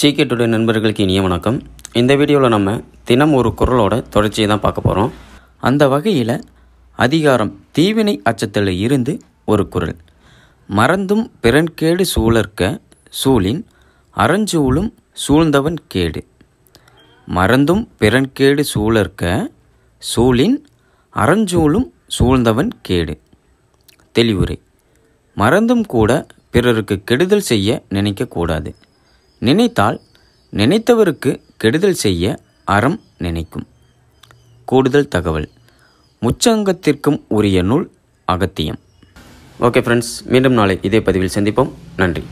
சீக்கிய டுடே நண்பர்களுக்கு இனிய வணக்கம் இந்த வீடியோவில் நம்ம தினம் ஒரு குரலோட தொடர்ச்சியை தான் பார்க்க போகிறோம் அந்த வகையில் அதிகாரம் தீவினை அச்சத்தில் இருந்து ஒரு குரல் மறந்தும் பிறன்கேடு சூழற்க சூழின் அறஞ்சூழும் சூழ்ந்தவன் கேடு மறந்தும் பிறன்கேடு சூழற்க சூழின் அறஞ்சூழும் சூழ்ந்தவன் கேடு தெளிவுரை மறந்தும் கூட பிறருக்கு கெடுதல் செய்ய நினைக்கக்கூடாது நினைத்தால் நினைத்தவருக்கு கெடுதல் செய்ய அறம் நினைக்கும் கூடுதல் தகவல் முச்சங்கத்திற்கும் உரிய நூல் அகத்தியம் ஓகே ஃப்ரெண்ட்ஸ் மீண்டும் நாளை இதே பதிவில் சந்திப்போம் நன்றி